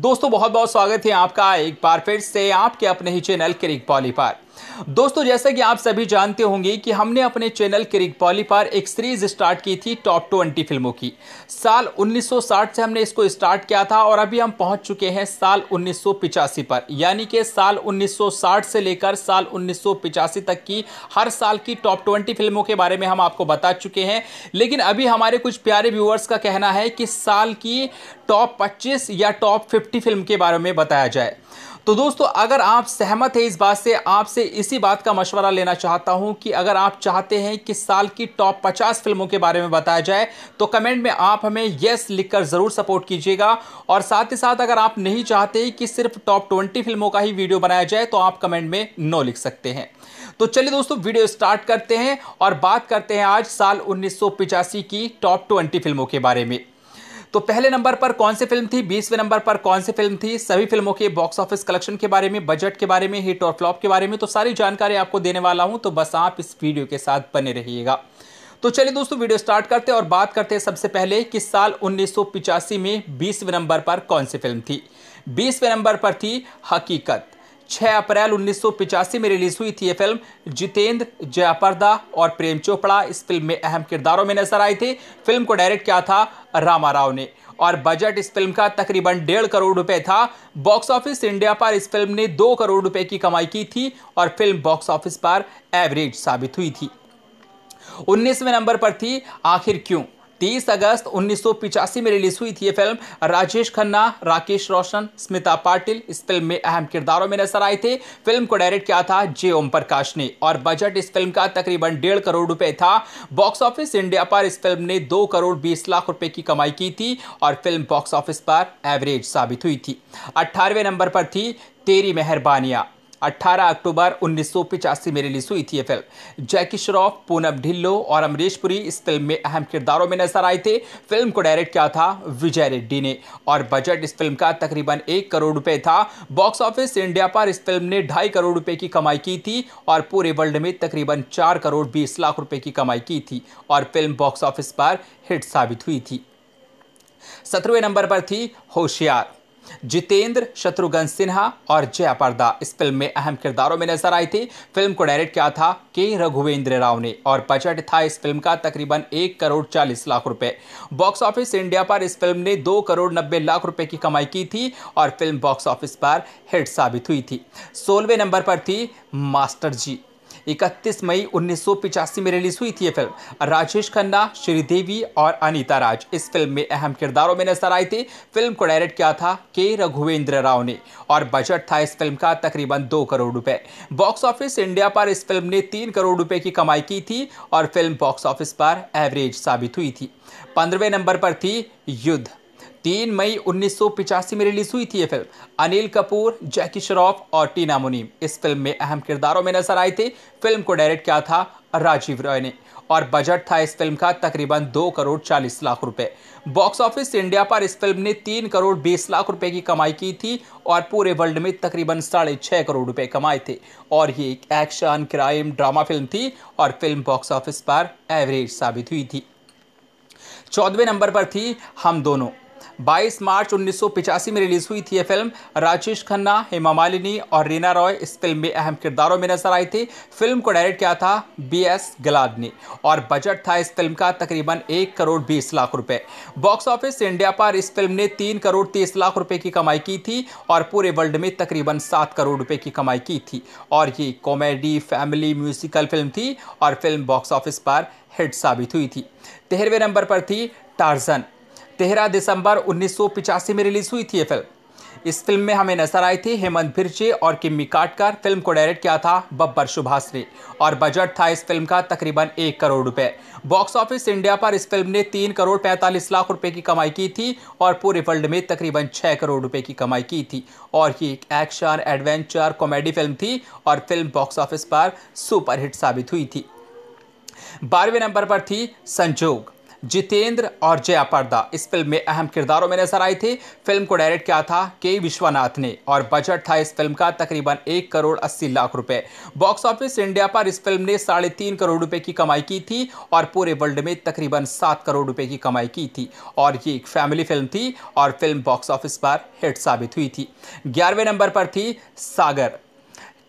दोस्तों बहुत बहुत स्वागत है आपका एक बार फिर से आपके अपने ही चैनल क्रिक पॉली पर दोस्तों जैसा कि आप सभी जानते होंगे कि हमने अपने चैनल क्रिक पॉली पर एक सीरीज स्टार्ट की थी टॉप ट्वेंटी फिल्मों की साल 1960 से हमने इसको स्टार्ट किया था और अभी हम पहुंच चुके हैं साल उन्नीस पर यानी कि साल 1960 से लेकर साल उन्नीस तक की हर साल की टॉप ट्वेंटी फिल्मों के बारे में हम आपको बता चुके हैं लेकिन अभी हमारे कुछ प्यारे व्यूअर्स का कहना है कि साल की टॉप पच्चीस या टॉप फिफ्टी फिल्म के बारे में बताया जाए तो दोस्तों अगर आप सहमत है इस बात से आपसे इसी बात का मशवरा लेना चाहता हूं कि अगर आप चाहते हैं कि साल की टॉप 50 फिल्मों के बारे में बताया जाए तो कमेंट में आप हमें यस लिखकर ज़रूर सपोर्ट कीजिएगा और साथ ही साथ अगर आप नहीं चाहते कि सिर्फ टॉप ट्वेंटी फिल्मों का ही वीडियो बनाया जाए तो आप कमेंट में नो लिख सकते हैं तो चलिए दोस्तों वीडियो स्टार्ट करते हैं और बात करते हैं आज साल उन्नीस की टॉप ट्वेंटी फिल्मों के बारे में तो पहले नंबर पर कौन सी फिल्म थी बीसवें नंबर पर कौन सी फिल्म थी सभी फिल्मों के बॉक्स ऑफिस कलेक्शन के बारे में बजट के बारे में हिट और फ्लॉप के बारे में तो सारी जानकारी आपको देने वाला हूं तो बस आप इस वीडियो के साथ बने रहिएगा तो चलिए दोस्तों वीडियो स्टार्ट करते हैं और बात करते हैं सबसे पहले कि साल उन्नीस में बीसवें नंबर पर कौन सी फिल्म थी बीसवें नंबर पर थी हकीकत 6 अप्रैल उन्नीस में रिलीज हुई थी ये फिल्म जितेंद्र जयापर्दा और प्रेम चोपड़ा इस फिल्म में अहम किरदारों में नजर आए थे फिल्म को डायरेक्ट किया था रामा राव ने और बजट इस फिल्म का तकरीबन डेढ़ करोड़ रुपए था बॉक्स ऑफिस इंडिया पर इस फिल्म ने दो करोड़ रुपए की कमाई की थी और फिल्म बॉक्स ऑफिस पर एवरेज साबित हुई थी उन्नीसवें नंबर पर थी आखिर क्यों 30 अगस्त उन्नीस में रिलीज हुई थी ये फिल्म राजेश खन्ना राकेश रोशन स्मिता पाटिल इस फिल्म में अहम किरदारों में नजर आए थे फिल्म को डायरेक्ट किया था जे ओम प्रकाश ने और बजट इस फिल्म का तकरीबन डेढ़ करोड़ रुपए था बॉक्स ऑफिस इंडिया पर इस फिल्म ने दो करोड़ बीस लाख रुपए की कमाई की थी और फिल्म बॉक्स ऑफिस पर एवरेज साबित हुई थी अट्ठारहवें नंबर पर थी तेरी मेहरबानियां 18 अक्टूबर उन्नीस में रिलीज हुई थी ये फिल्म जैकी श्रॉफ पूनम ढिल्लो और अमरीश पुरी इस फिल्म में अहम किरदारों में नजर आए थे फिल्म को डायरेक्ट किया था विजय रेड्डी ने और बजट इस फिल्म का तकरीबन एक करोड़ रुपए था बॉक्स ऑफिस इंडिया पर इस फिल्म ने ढाई करोड़ रुपए की कमाई की थी और पूरे वर्ल्ड में तकरीबन चार करोड़ बीस लाख रुपए की कमाई की थी और फिल्म बॉक्स ऑफिस पर हिट साबित हुई थी सत्रहवें नंबर पर थी होशियार जितेंद्र शत्रुघ्न सिन्हा और जया पर्दा इस फिल्म में अहम किरदारों में नजर आई थी फिल्म को डायरेक्ट किया था के रघुवेंद्र राव ने और बजट था इस फिल्म का तकरीबन एक करोड़ चालीस लाख रुपए बॉक्स ऑफिस इंडिया पर इस फिल्म ने दो करोड़ नब्बे लाख रुपए की कमाई की थी और फिल्म बॉक्स ऑफिस पर हिट साबित हुई थी सोलहवें नंबर पर थी मास्टर जी 31 मई उन्नीस में रिलीज हुई थी ये फिल्म राजेश खन्ना श्रीदेवी और अनीता राज इस फिल्म में अहम किरदारों में नजर आए थे फिल्म को डायरेक्ट किया था के रघुवेंद्र राव ने और बजट था इस फिल्म का तकरीबन दो करोड़ रुपए बॉक्स ऑफिस इंडिया पर इस फिल्म ने तीन करोड़ रुपए की कमाई की थी और फिल्म बॉक्स ऑफिस पर एवरेज साबित हुई थी पंद्रहवें नंबर पर थी युद्ध तीन मई उन्नीस में रिलीज हुई थी ये फिल्म अनिल कपूर जैकी श्रॉफ और टीना मुनीम इस फिल्म में अहम किरदारों में नजर आए थे फिल्म को डायरेक्ट किया था राजीव रॉय ने और बजट था इस फिल्म का तकरीबन दो करोड़ चालीस लाख रुपए बॉक्स ऑफिस इंडिया पर इस फिल्म ने तीन करोड़ बीस लाख रुपए की कमाई की थी और पूरे वर्ल्ड में तकरीबन साढ़े छः करोड़ रुपए कमाए थे और ये एक एक्शन क्राइम ड्रामा फिल्म थी और फिल्म बॉक्स ऑफिस पर एवरेज साबित हुई थी चौदहवें नंबर पर थी हम दोनों 22 मार्च उन्नीस में रिलीज़ हुई थी ये फिल्म राजेश खन्ना हेमा मालिनी और रीना रॉय इस फिल्म में अहम किरदारों में नजर आई थी फिल्म को डायरेक्ट किया था बी एस गलाद ने और बजट था इस फिल्म का तकरीबन एक करोड़ बीस लाख रुपए बॉक्स ऑफिस इंडिया पर इस फिल्म ने तीन करोड़ तीस लाख रुपए की कमाई की थी और पूरे वर्ल्ड में तकरीबन सात करोड़ रुपए की कमाई की थी और ये कॉमेडी फैमिली म्यूजिकल फिल्म थी और फिल्म बॉक्स ऑफिस पर हिट साबित हुई थी तेरहवें नंबर पर थी टार्जन तेरह दिसंबर उन्नीस में रिलीज़ हुई थी ये फिल्म इस फिल्म में हमें नजर आई थी हेमंत बिरजे और किम्मी काटकर फिल्म को डायरेक्ट किया था बब्बर सुभाष ने और बजट था इस फिल्म का तकरीबन एक करोड़ रुपए बॉक्स ऑफिस इंडिया पर इस फिल्म ने तीन करोड़ पैंतालीस लाख रुपए की कमाई की थी और पूरे वर्ल्ड में तकरीबन छः करोड़ रुपए की कमाई की थी और ये एक एक्शन एडवेंचर कॉमेडी फिल्म थी और फिल्म बॉक्स ऑफिस पर सुपरहिट साबित हुई थी बारहवें नंबर पर थी संजोग जितेंद्र और जया पर्दा इस फिल्म में अहम किरदारों में नजर आए थे फिल्म को डायरेक्ट किया था के विश्वनाथ ने और बजट था इस फिल्म का तकरीबन एक करोड़ अस्सी लाख रुपए बॉक्स ऑफिस इंडिया पर इस फिल्म ने साढ़े तीन करोड़ रुपए की कमाई की थी और पूरे वर्ल्ड में तकरीबन सात करोड़ रुपए की कमाई की थी और ये एक फैमिली फिल्म थी और फिल्म बॉक्स ऑफिस पर हिट साबित हुई थी ग्यारहवें नंबर पर थी सागर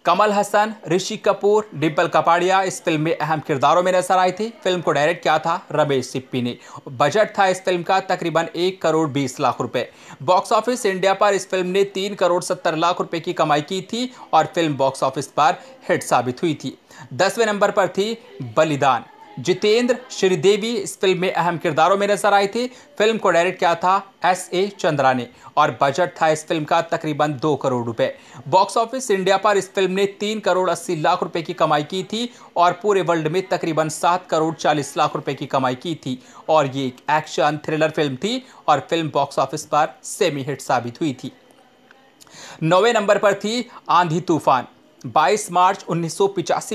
कमल हसन ऋषि कपूर डिम्पल कपाड़िया इस फिल्म में अहम किरदारों में नजर आई थी फिल्म को डायरेक्ट किया था रमेश सिप्पी ने बजट था इस फिल्म का तकरीबन एक करोड़ बीस लाख रुपए बॉक्स ऑफिस इंडिया पर इस फिल्म ने तीन करोड़ सत्तर लाख रुपए की कमाई की थी और फिल्म बॉक्स ऑफिस पर हिट साबित हुई थी दसवें नंबर पर थी बलिदान जितेंद्र श्रीदेवी इस फिल्म में अहम किरदारों में नजर आई थी फिल्म को डायरेक्ट किया था एस ए चंद्रा ने और बजट था इस फिल्म का तकरीबन दो करोड़ रुपए बॉक्स ऑफिस इंडिया पर इस फिल्म ने तीन करोड़ अस्सी लाख रुपए की कमाई की थी और पूरे वर्ल्ड में तकरीबन सात करोड़ चालीस लाख रुपए की कमाई की थी और ये एक एक्शन थ्रिलर फिल्म थी और फिल्म बॉक्स ऑफिस पर सेमी हिट साबित हुई थी नौवे नंबर पर थी आंधी तूफान 22 मार्च उन्नीस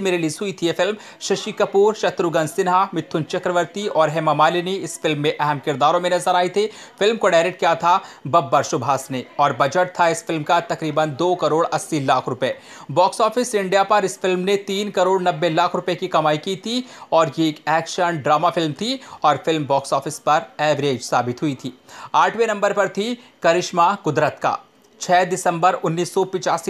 में रिलीज हुई थी यह फिल्म शशि कपूर शत्रुघ्न सिन्हा मिथुन चक्रवर्ती और हेमा मालिनी इस फिल्म में अहम किरदारों में नजर आई थी फिल्म को डायरेक्ट किया था बब्बर सुभाष ने और बजट था इस फिल्म का तकरीबन दो करोड़ अस्सी लाख रुपए बॉक्स ऑफिस इंडिया पर इस फिल्म ने तीन करोड़ नब्बे लाख रुपए की कमाई की थी और ये एक एक्शन ड्रामा फिल्म थी और फिल्म बॉक्स ऑफिस पर एवरेज साबित हुई थी आठवें नंबर पर थी करिश्मा कुदरत का छः दिसंबर उन्नीस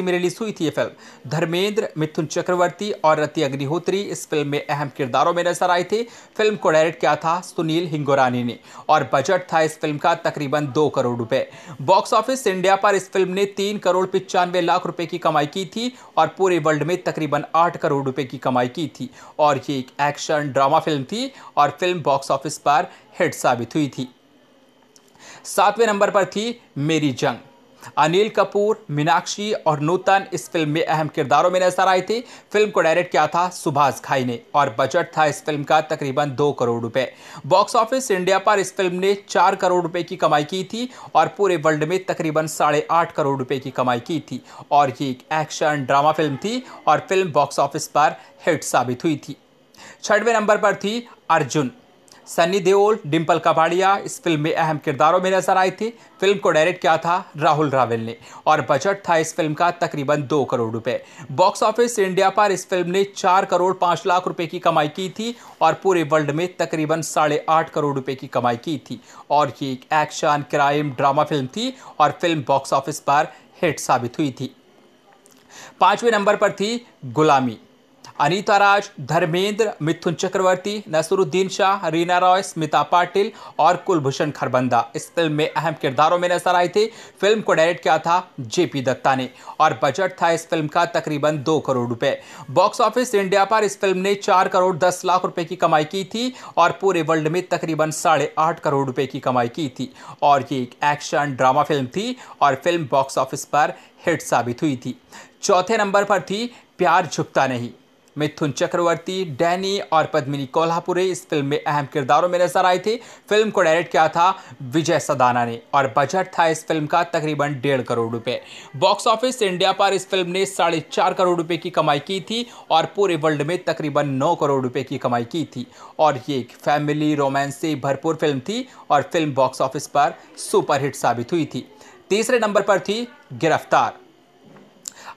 में रिलीज हुई थी ये फिल्म धर्मेंद्र मिथुन चक्रवर्ती और रति अग्निहोत्री इस फिल्म में अहम किरदारों में नजर आए थे फिल्म को डायरेक्ट किया था सुनील हिंगोरानी ने और बजट था इस फिल्म का तकरीबन दो करोड़ रुपए बॉक्स ऑफिस इंडिया पर इस फिल्म ने तीन करोड़ पिचानवे लाख रुपए की कमाई की थी और पूरे वर्ल्ड में तकरीबन आठ करोड़ रुपए की कमाई की थी और ये एक एक्शन ड्रामा फिल्म थी और फिल्म बॉक्स ऑफिस पर हिट साबित हुई थी सातवें नंबर पर थी मेरी जंग अनिल कपूर मीनाक्षी और नूतन इस फिल्म में अहम किरदारों में नजर आई थी फिल्म को डायरेक्ट किया था सुभाष घाई ने और बजट था इस फिल्म का तकरीबन दो करोड़ रुपए बॉक्स ऑफिस इंडिया पर इस फिल्म ने चार करोड़ रुपए की कमाई की थी और पूरे वर्ल्ड में तकरीबन साढ़े आठ करोड़ रुपए की कमाई की थी और ये एक एक्शन ड्रामा फिल्म थी और फिल्म बॉक्स ऑफिस पर हिट साबित हुई थी छठवें नंबर पर थी अर्जुन सनी देओल डिम्पल कपाड़िया इस फिल्म में अहम किरदारों में नजर आई थी फिल्म को डायरेक्ट किया था राहुल रावल ने और बजट था इस फिल्म का तकरीबन दो करोड़ रुपए बॉक्स ऑफिस इंडिया पर इस फिल्म ने चार करोड़ पाँच लाख रुपए की कमाई की थी और पूरे वर्ल्ड में तकरीबन साढ़े आठ करोड़ रुपए की कमाई की थी और ये एक एक्शन क्राइम ड्रामा फिल्म थी और फिल्म बॉक्स ऑफिस पर हिट साबित हुई थी पांचवें नंबर पर थी गुलामी अनीता राज धर्मेंद्र मिथुन चक्रवर्ती नसरुद्दीन शाह रीना रॉय स्मिता पाटिल और कुलभूषण खरबंदा इस फिल्म में अहम किरदारों में नजर आए थे फिल्म को डायरेक्ट किया था जेपी दत्ता ने और बजट था इस फिल्म का तकरीबन दो करोड़ रुपए बॉक्स ऑफिस इंडिया पर इस फिल्म ने चार करोड़ दस लाख रुपए की कमाई की थी और पूरे वर्ल्ड में तकरीबन साढ़े आठ करोड़ रुपए की कमाई की थी और ये एक एक्शन ड्रामा फिल्म थी और फिल्म बॉक्स ऑफिस पर हिट साबित हुई थी चौथे नंबर पर थी प्यार झुकता नहीं मिथुन चक्रवर्ती डैनी और पद्मिनी कोल्हापुरे इस फिल्म में अहम किरदारों में नजर आए थे फिल्म को डायरेक्ट किया था विजय सदाना ने और बजट था इस फिल्म का तकरीबन डेढ़ करोड़ रुपए बॉक्स ऑफिस इंडिया पर इस फिल्म ने साढ़े चार करोड़ रुपए की कमाई की थी और पूरे वर्ल्ड में तकरीबन नौ करोड़ रुपए की कमाई की थी और ये एक फैमिली रोमांस से भरपूर फिल्म थी और फिल्म बॉक्स ऑफिस पर सुपरहिट साबित हुई थी तीसरे नंबर पर थी गिरफ्तार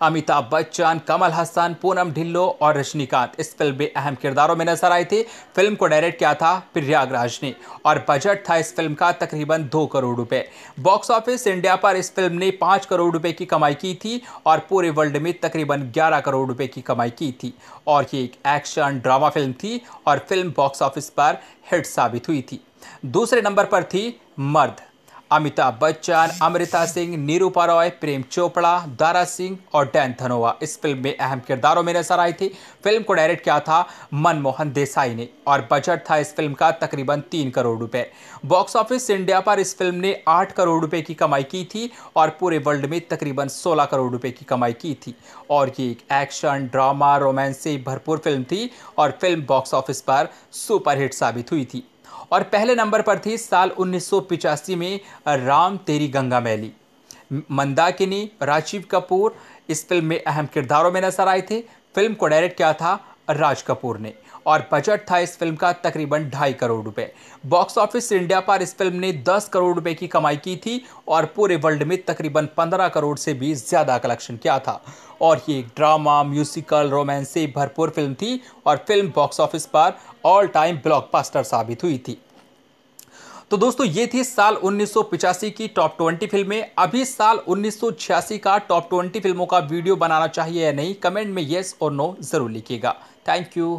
अमिताभ बच्चन कमल हसन पूनम ढिल्लो और रजनीकांत इस फिल्म में अहम किरदारों में नजर आए थे फिल्म को डायरेक्ट किया था प्रयागराज ने और बजट था इस फिल्म का तकरीबन दो करोड़ रुपए बॉक्स ऑफिस इंडिया पर इस फिल्म ने पाँच करोड़ रुपए की कमाई की थी और पूरे वर्ल्ड में तकरीबन ग्यारह करोड़ रुपए की कमाई की थी और ये एक एक्शन ड्रामा फिल्म थी और फिल्म बॉक्स ऑफिस पर हिट साबित हुई थी दूसरे नंबर पर थी मर्द अमिताभ बच्चन अमृता सिंह निरूपा रॉय प्रेम चोपड़ा दारा सिंह और डैन धनोवा इस फिल्म में अहम किरदारों में नजर आई थी फिल्म को डायरेक्ट किया था मनमोहन देसाई ने और बजट था इस फिल्म का तकरीबन तीन करोड़ रुपए बॉक्स ऑफिस इंडिया पर इस फिल्म ने आठ करोड़ रुपए की कमाई की थी और पूरे वर्ल्ड में तकरीबन सोलह करोड़ रुपए की कमाई की थी और ये एक एक्शन ड्रामा रोमांस से भरपूर फिल्म थी और फिल्म बॉक्स ऑफिस पर सुपरहिट साबित हुई थी और पहले नंबर पर थी साल उन्नीस में राम तेरी गंगा मैली मंदाकिनी राजीव कपूर इस फिल्म में अहम किरदारों में नजर आए थे फिल्म को डायरेक्ट किया था राज कपूर ने और बजट था इस फिल्म का तकरीबन ढाई करोड़ रुपए बॉक्स ऑफिस इंडिया पर इस फिल्म ने 10 करोड़ रुपए की कमाई की थी और पूरे वर्ल्ड में तकरीबन 15 करोड़ से भी ज़्यादा कलेक्शन किया था और ये एक ड्रामा म्यूजिकल रोमांस से भरपूर फिल्म थी और फिल्म बॉक्स ऑफिस पर ऑल टाइम ब्लॉकबस्टर साबित हुई थी तो दोस्तों ये थी साल उन्नीस की टॉप 20 फिल्में अभी साल उन्नीस का टॉप 20 फिल्मों का वीडियो बनाना चाहिए या नहीं कमेंट में येस और नो जरूर लिखिएगा थैंक यू